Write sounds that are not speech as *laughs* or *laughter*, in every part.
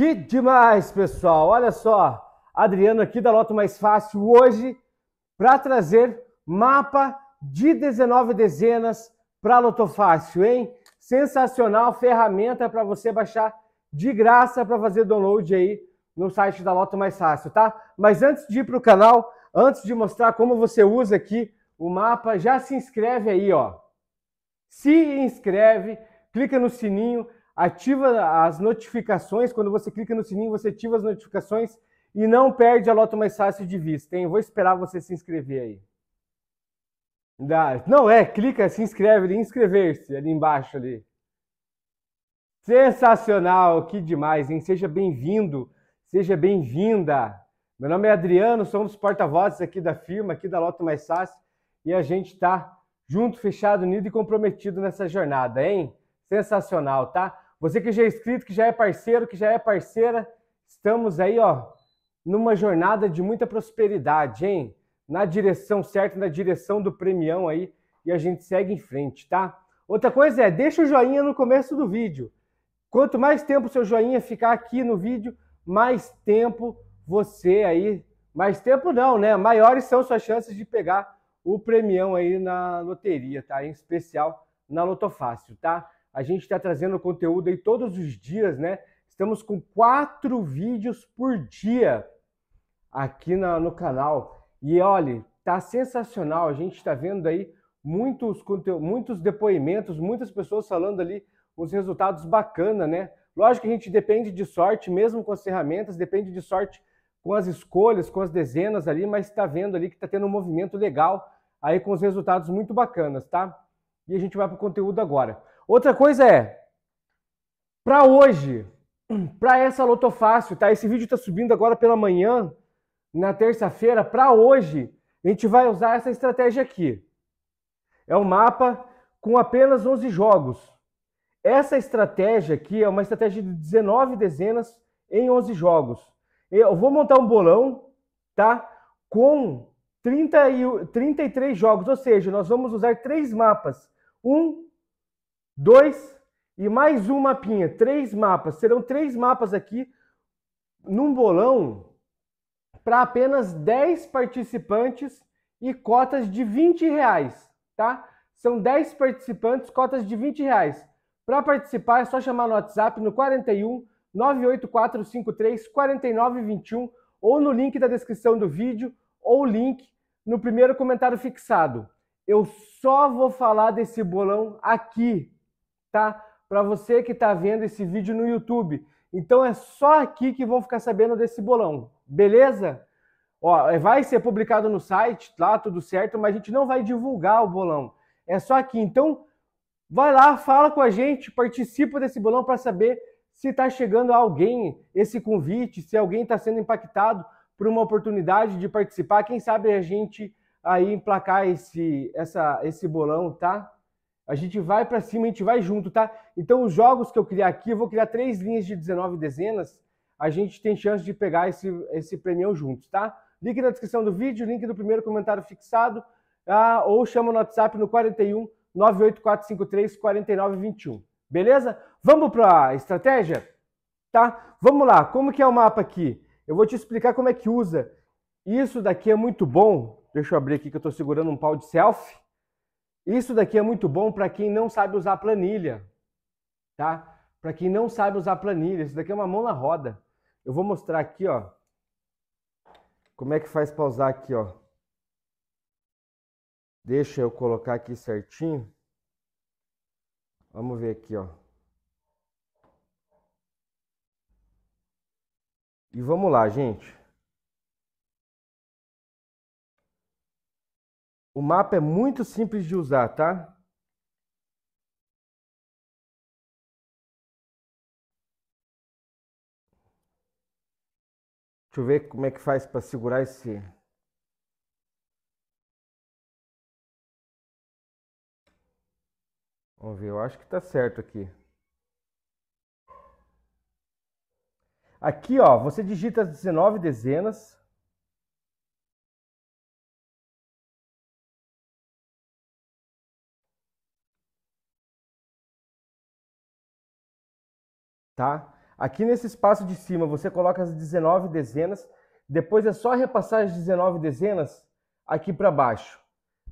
Que demais, pessoal! Olha só, Adriano aqui da Loto Mais Fácil hoje para trazer mapa de 19 dezenas para Loto Fácil, hein? Sensacional ferramenta para você baixar de graça para fazer download aí no site da Loto Mais Fácil, tá? Mas antes de ir para o canal, antes de mostrar como você usa aqui o mapa, já se inscreve aí, ó. Se inscreve, clica no sininho ativa as notificações. Quando você clica no sininho, você ativa as notificações e não perde a Loto Mais Fácil de vista, hein? Vou esperar você se inscrever aí. Não, é, clica, se inscreve ali, inscrever-se ali embaixo ali. Sensacional, que demais, hein? Seja bem-vindo, seja bem-vinda. Meu nome é Adriano, somos porta-vozes aqui da firma, aqui da Loto Mais Fácil, e a gente está junto, fechado, unido e comprometido nessa jornada, hein? Sensacional, tá? Você que já é inscrito, que já é parceiro, que já é parceira, estamos aí, ó, numa jornada de muita prosperidade, hein? Na direção certa, na direção do premião aí, e a gente segue em frente, tá? Outra coisa é, deixa o joinha no começo do vídeo. Quanto mais tempo o seu joinha ficar aqui no vídeo, mais tempo você aí, mais tempo não, né? Maiores são suas chances de pegar o premião aí na loteria, tá? Em especial na Lotofácil, tá? A gente está trazendo conteúdo aí todos os dias, né? Estamos com quatro vídeos por dia aqui na, no canal. E olha, tá sensacional. A gente está vendo aí muitos, muitos depoimentos, muitas pessoas falando ali uns resultados bacana, né? Lógico que a gente depende de sorte, mesmo com as ferramentas, depende de sorte com as escolhas, com as dezenas ali, mas está vendo ali que está tendo um movimento legal aí com os resultados muito bacanas, tá? E a gente vai para o conteúdo agora. Outra coisa é, para hoje, *clears throat* para essa Loto Fácil, tá? Esse vídeo está subindo agora pela manhã, na terça-feira, para hoje, a gente vai usar essa estratégia aqui. É um mapa com apenas 11 jogos. Essa estratégia aqui é uma estratégia de 19 dezenas em 11 jogos. Eu vou montar um bolão, tá? Com 30 e, 33 jogos, ou seja, nós vamos usar três mapas. Um dois e mais um mapinha, três mapas. Serão três mapas aqui num bolão para apenas 10 participantes e cotas de 20 reais, tá? São 10 participantes, cotas de 20 reais. Para participar é só chamar no WhatsApp no 41 98453 4921 ou no link da descrição do vídeo ou link no primeiro comentário fixado. Eu só vou falar desse bolão aqui, tá? Para você que está vendo esse vídeo no YouTube. Então é só aqui que vão ficar sabendo desse bolão, beleza? Ó, é, vai ser publicado no site, lá tá? tudo certo, mas a gente não vai divulgar o bolão. É só aqui. Então, vai lá, fala com a gente, participa desse bolão para saber se está chegando a alguém esse convite, se alguém está sendo impactado por uma oportunidade de participar. Quem sabe a gente aí emplacar esse, essa, esse bolão, tá? A gente vai para cima, a gente vai junto, tá? Então, os jogos que eu criar aqui, eu vou criar três linhas de 19 dezenas. A gente tem chance de pegar esse, esse prêmio juntos, tá? Link na descrição do vídeo, link do primeiro comentário fixado, ah, ou chama no WhatsApp no 41 98453 4921. Beleza? Vamos para a estratégia? Tá? Vamos lá. Como que é o mapa aqui? Eu vou te explicar como é que usa. Isso daqui é muito bom. Deixa eu abrir aqui que eu estou segurando um pau de selfie. Isso daqui é muito bom para quem não sabe usar planilha, tá? Para quem não sabe usar planilha, isso daqui é uma mão na roda. Eu vou mostrar aqui, ó. Como é que faz para usar aqui, ó? Deixa eu colocar aqui certinho. Vamos ver aqui, ó. E vamos lá, gente. O mapa é muito simples de usar, tá? Deixa eu ver como é que faz para segurar esse. Vamos ver, eu acho que tá certo aqui. Aqui, ó, você digita as 19 dezenas. tá? Aqui nesse espaço de cima você coloca as 19 dezenas, depois é só repassar as 19 dezenas aqui para baixo.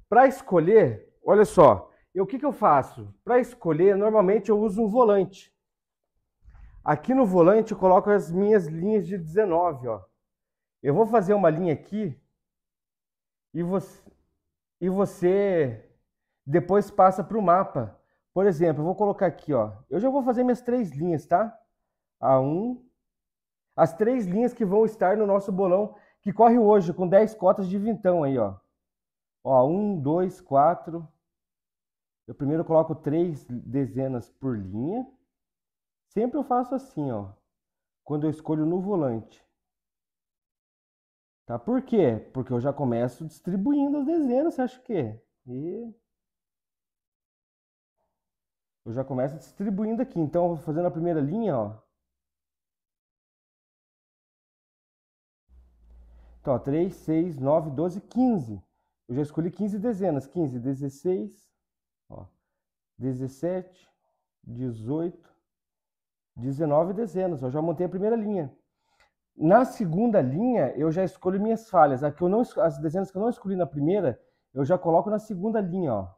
Para escolher, olha só, o que, que eu faço? Para escolher, normalmente eu uso um volante. Aqui no volante eu coloco as minhas linhas de 19, ó. Eu vou fazer uma linha aqui e você, e você depois passa para o mapa por exemplo, eu vou colocar aqui, ó. Eu já vou fazer minhas três linhas, tá? A1, as três linhas que vão estar no nosso bolão que corre hoje com 10 cotas de vintão aí, ó. Ó, 1, 2, 4. Eu primeiro coloco três dezenas por linha. Sempre eu faço assim, ó. Quando eu escolho no volante. Tá? Por quê? Porque eu já começo distribuindo as dezenas, você acha que? E eu já começo distribuindo aqui. Então, vou fazendo a primeira linha, ó. Então, ó, 3, 6, 9, 12, 15. Eu já escolhi 15 dezenas. 15, 16, ó, 17, 18, 19 dezenas. Eu já montei a primeira linha. Na segunda linha, eu já escolho minhas falhas. A eu não, as dezenas que eu não escolhi na primeira, eu já coloco na segunda linha, ó.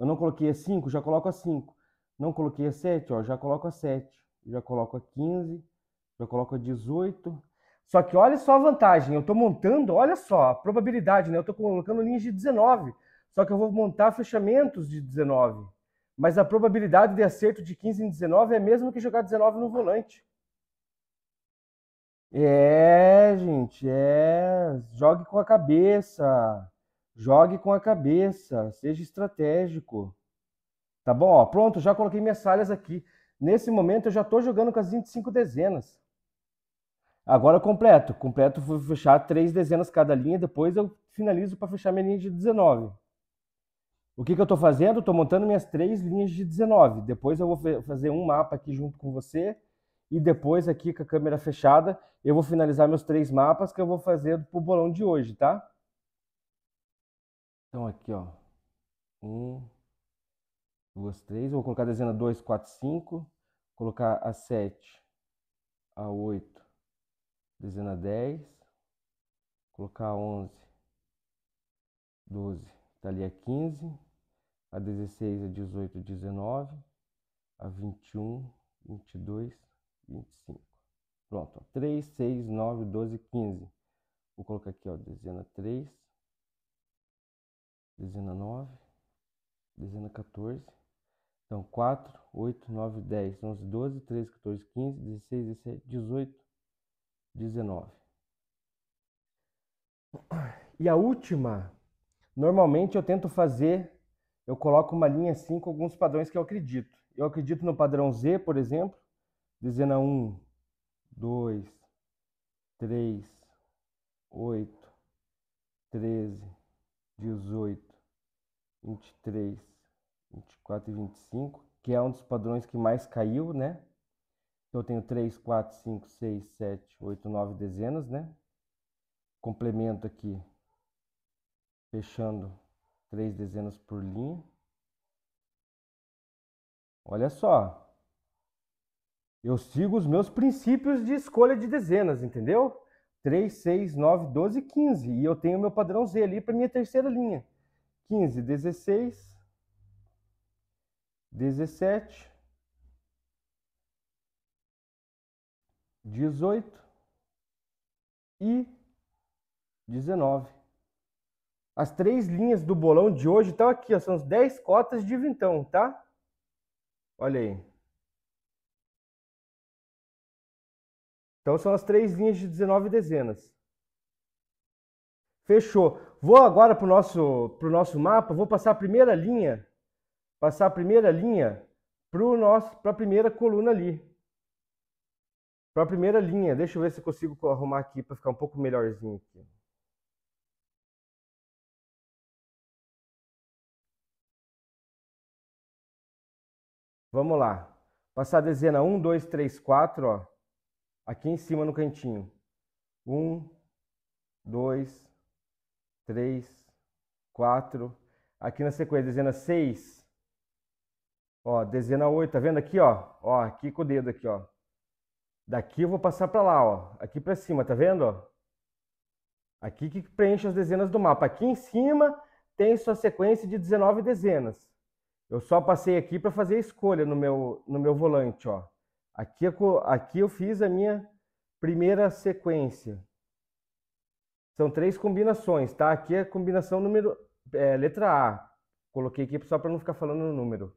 Eu não coloquei a 5, já coloco a 5. Não coloquei a 7, ó, já coloco a 7, já coloco a 15, já coloco a 18. Só que olha só a vantagem, eu estou montando, olha só, a probabilidade, né? Eu estou colocando linhas de 19, só que eu vou montar fechamentos de 19. Mas a probabilidade de acerto de 15 em 19 é a mesma que jogar 19 no volante. É, gente, é. Jogue com a cabeça. Jogue com a cabeça. Seja estratégico. Tá bom? Ó, pronto, já coloquei minhas falhas aqui. Nesse momento eu já estou jogando com as 25 dezenas. Agora eu completo. Completo, vou fechar três dezenas cada linha, depois eu finalizo para fechar minha linha de 19. O que, que eu estou fazendo? Estou montando minhas três linhas de 19. Depois eu vou fazer um mapa aqui junto com você. E depois, aqui com a câmera fechada, eu vou finalizar meus três mapas que eu vou fazer para o bolão de hoje, tá? Então, aqui, ó. Um, duas, três. Vou colocar a dezena 2, 4, 5. Colocar a 7, a 8, dezena 10. Colocar a 11, 12, tá ali a 15. A 16, a 18, 19. A 21, 22, 25. Pronto, 3, 6, 9, 12, 15. Vou colocar aqui, ó, dezena 3, dezena 9, dezena 14, então, 4, 8, 9, 10, 11, 12, 13, 14, 15, 16, 17, 18, 19. E a última, normalmente eu tento fazer, eu coloco uma linha assim com alguns padrões que eu acredito. Eu acredito no padrão Z, por exemplo, dezena 1, 2, 3, 8, 13, 18, 23, 24 e 25, que é um dos padrões que mais caiu, né? Então eu tenho 3, 4, 5, 6, 7, 8, 9 dezenas, né? Complemento aqui, fechando 3 dezenas por linha. Olha só. Eu sigo os meus princípios de escolha de dezenas, entendeu? 3, 6, 9, 12, 15. E eu tenho meu padrão Z ali para minha terceira linha. 15, 16, dezessete, dezoito e dezenove. As três linhas do bolão de hoje estão aqui, ó, são as 10 cotas de vintão, tá? Olha aí. Então são as três linhas de 19 dezenas. Fechou. Vou agora para o nosso, nosso mapa, vou passar a primeira linha passar a primeira linha para a primeira coluna ali. Para a primeira linha. Deixa eu ver se eu consigo arrumar aqui para ficar um pouco melhorzinho aqui. Vamos lá. Passar a dezena 1, 2, 3, 4, ó. Aqui em cima no cantinho. 1, 2, 3, 4. Aqui na sequência, dezena 6, Ó, dezena 8, tá vendo aqui, ó? Ó, aqui com o dedo aqui, ó. Daqui eu vou passar para lá, ó. Aqui para cima, tá vendo, ó? Aqui que preenche as dezenas do mapa. Aqui em cima tem sua sequência de 19 dezenas. Eu só passei aqui para fazer a escolha no meu, no meu volante, ó. Aqui, é aqui eu fiz a minha primeira sequência. São três combinações, tá? Aqui é a combinação número é, letra A. Coloquei aqui só para não ficar falando no número.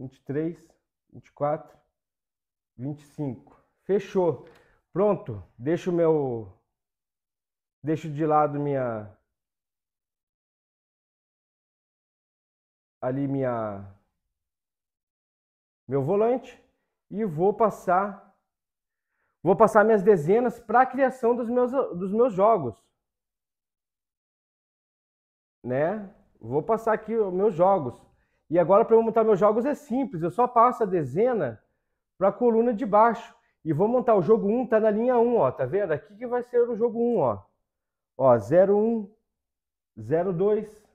23, 24, 25. Fechou. Pronto. Deixo meu... Deixo de lado minha... Ali minha... Meu volante. E vou passar... Vou passar minhas dezenas para a criação dos meus, dos meus jogos. Né? Vou passar aqui os meus jogos. E agora para eu montar meus jogos é simples, eu só passo a dezena para a coluna de baixo e vou montar o jogo 1, está na linha 1, ó, tá vendo? Aqui que vai ser o jogo 1, ó. Ó, 01 02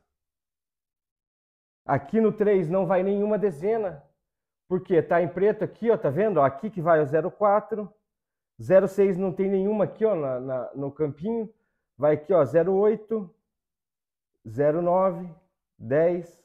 Aqui no 3 não vai nenhuma dezena, Por quê? tá em preto aqui, ó, tá vendo? Aqui que vai o 04, 06 não tem nenhuma aqui, ó, na, na, no campinho. Vai aqui, ó, 08, 09, 10,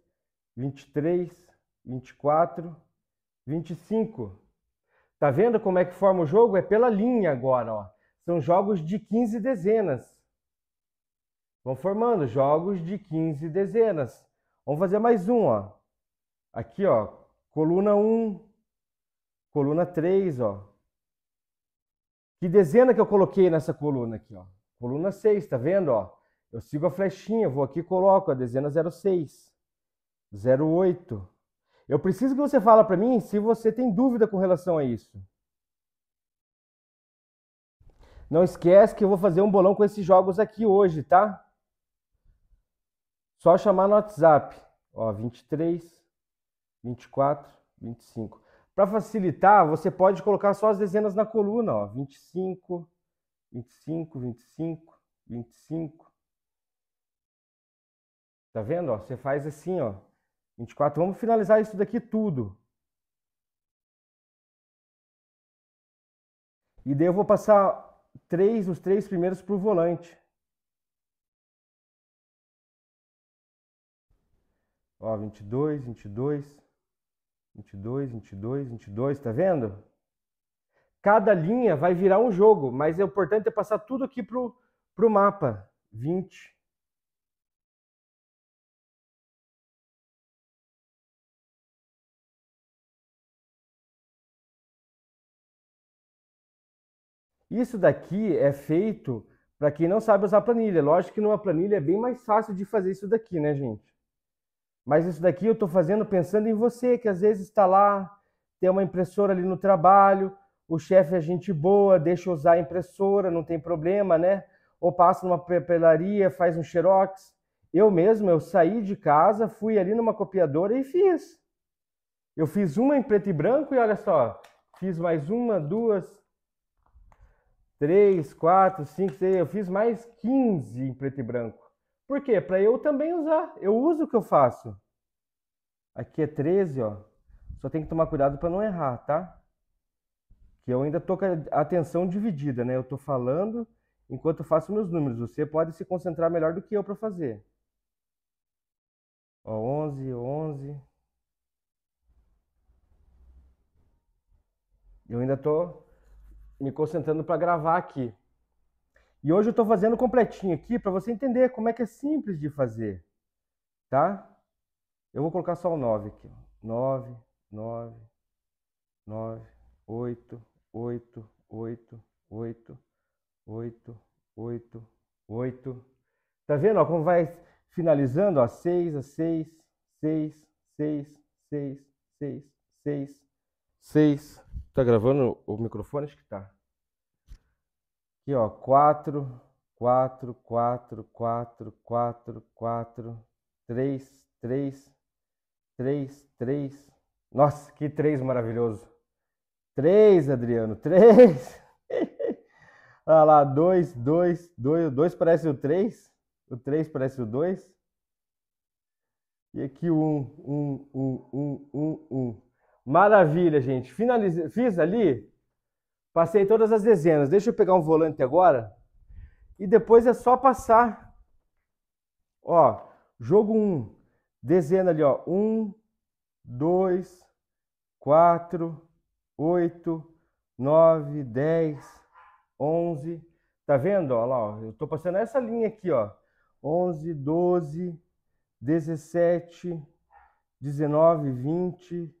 23, 24, 25. Tá vendo como é que forma o jogo? É pela linha agora, ó. São jogos de 15 dezenas. Vão formando jogos de 15 dezenas. Vamos fazer mais um, ó. Aqui, ó, coluna 1, coluna 3, ó. Que dezena que eu coloquei nessa coluna aqui, ó? Coluna 6, tá vendo, ó? Eu sigo a flechinha, vou aqui e coloco a dezena 06. 08. Eu preciso que você fale para mim se você tem dúvida com relação a isso. Não esquece que eu vou fazer um bolão com esses jogos aqui hoje, tá? Só chamar no WhatsApp. Ó, 23, 24, 25. Para facilitar, você pode colocar só as dezenas na coluna, ó, 25, 25, 25, 25. Tá vendo? Ó, você faz assim, ó. 24. Vamos finalizar isso daqui tudo. E daí eu vou passar três, os três primeiros para o volante. Ó, 22, 22, 22, 22, 22, tá vendo? Cada linha vai virar um jogo, mas é importante é passar tudo aqui para o mapa. 20, Isso daqui é feito para quem não sabe usar planilha. Lógico que numa planilha é bem mais fácil de fazer isso daqui, né, gente? Mas isso daqui eu estou fazendo pensando em você, que às vezes está lá, tem uma impressora ali no trabalho, o chefe é gente boa, deixa usar a impressora, não tem problema, né? Ou passa numa papelaria, faz um xerox. Eu mesmo, eu saí de casa, fui ali numa copiadora e fiz. Eu fiz uma em preto e branco e olha só, fiz mais uma, duas, 3, 4, 5, 6, eu fiz mais 15 em preto e branco. Por quê? Para eu também usar. Eu uso o que eu faço. Aqui é 13, ó. Só tem que tomar cuidado para não errar, tá? Que eu ainda tô com a atenção dividida, né? Eu tô falando enquanto eu faço meus números. Você pode se concentrar melhor do que eu para fazer. Ó, 11, 11. Eu ainda tô me concentrando para gravar aqui. E hoje eu estou fazendo completinho aqui para você entender como é que é simples de fazer, tá? Eu vou colocar só o 9 aqui. 9, 9, 9, 8, 8, 8, 8, 8, 8, 8. Tá vendo ó, como vai finalizando? Ó, 6, a 6, 6, 6, 6, 6, 6, 6, 6. Tá gravando o microfone? Acho que tá. Aqui, ó. 4, 4, 4, 4, 4, 4, 3, 3, 3, 3. Nossa, que 3 maravilhoso. 3, Adriano, 3. *laughs* Olha lá, 2, 2, 2. O 2 parece o 3. O 3 parece o 2. E aqui o 1, 1, 1, 1, 1, 1. Maravilha, gente. Finalize... Fiz ali, passei todas as dezenas. Deixa eu pegar um volante agora. E depois é só passar. Ó, jogo 1. Um. Dezena ali, ó. 1, 2, 4, 8, 9, 10, 11. Tá vendo? Olha lá, ó. Eu tô passando essa linha aqui, ó. 11, 12, 17, 19, 20,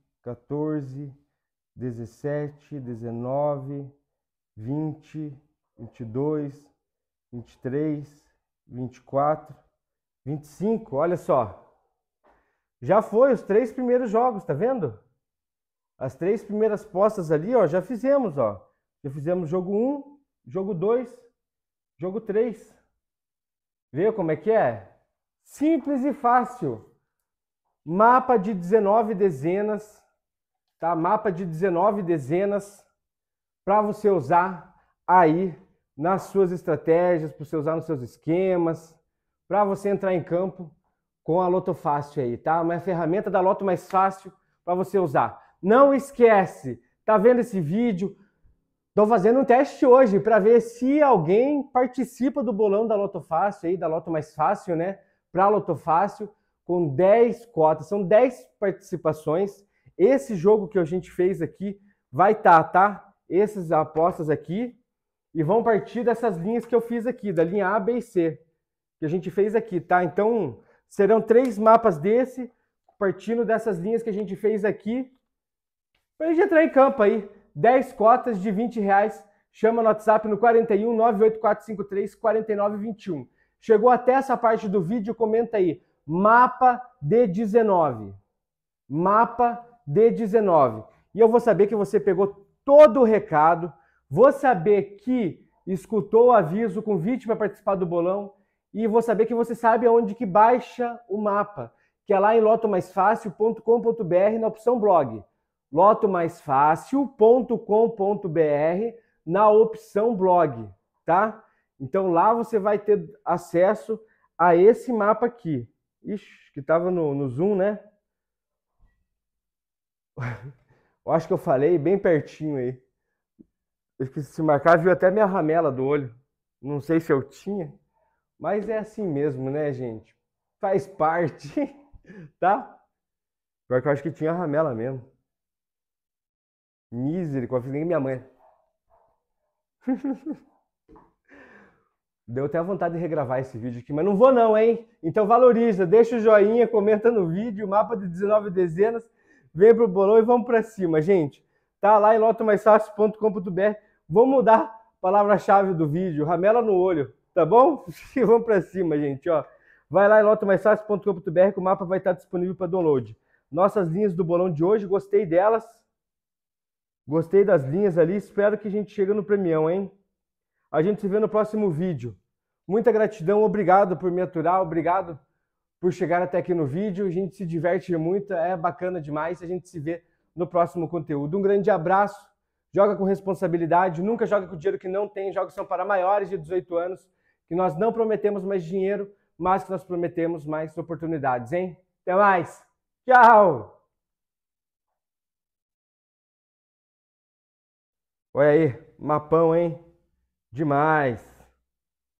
14, 17, 19, 20, 22, 23, 24, 25. Olha só. Já foi os três primeiros jogos, tá vendo? As três primeiras postas ali, ó, já fizemos, ó. Já fizemos jogo 1, jogo 2, jogo 3. Vê como é que é? Simples e fácil. Mapa de 19 dezenas tá? Mapa de 19 dezenas para você usar aí nas suas estratégias, para você usar nos seus esquemas, para você entrar em campo com a Loto Fácil aí, tá? Uma ferramenta da Loto mais fácil para você usar. Não esquece, tá vendo esse vídeo? Estou fazendo um teste hoje para ver se alguém participa do bolão da Loto Fácil aí, da Loto Mais Fácil, né? Para a Loto Fácil, com 10 cotas. São 10 participações esse jogo que a gente fez aqui vai estar, tá, tá? Essas apostas aqui e vão partir dessas linhas que eu fiz aqui, da linha A, B e C, que a gente fez aqui, tá? Então, serão três mapas desse, partindo dessas linhas que a gente fez aqui, para a gente entrar em campo aí. 10 cotas de 20 reais, chama no WhatsApp no 41 98453 4921. Chegou até essa parte do vídeo, comenta aí. Mapa de 19. Mapa D19. E eu vou saber que você pegou todo o recado, vou saber que escutou o aviso, convite para participar do bolão e vou saber que você sabe aonde que baixa o mapa, que é lá em lotomaisfácil.com.br na opção blog. lotomaisfácil.com.br na opção blog, tá? Então lá você vai ter acesso a esse mapa aqui. Ixi, que estava no, no Zoom, né? *laughs* eu acho que eu falei bem pertinho aí. Eu esqueci de marcar, viu até minha ramela do olho. Não sei se eu tinha, mas é assim mesmo, né, gente? Faz parte, *laughs* tá? Pior que eu acho que tinha ramela mesmo. Misericórdia, nem minha mãe. *laughs* Deu até vontade de regravar esse vídeo aqui, mas não vou não, hein? Então valoriza, deixa o joinha, comenta no vídeo, mapa de 19 dezenas vem pro bolão e vamos para cima, gente. Tá lá em lotomaisfácil.com.br. Vou mudar a palavra-chave do vídeo, ramela no olho, tá bom? *laughs* E vamos para cima, gente, ó. Vai lá em lotomaisfácil.com.br que o mapa vai estar disponível para download. Nossas linhas do bolão de hoje, gostei delas. Gostei das linhas ali, espero que a gente chegue no premião, hein? A gente se vê no próximo vídeo. Muita gratidão, obrigado por me aturar, obrigado por chegar até aqui no vídeo. A gente se diverte muito, é bacana demais. A gente se vê no próximo conteúdo. Um grande abraço, joga com responsabilidade, nunca joga com dinheiro que não tem. Jogos são para maiores de 18 anos, que nós não prometemos mais dinheiro, mas que nós prometemos mais oportunidades, hein? Até mais! Tchau! Olha aí, mapão, hein? Demais!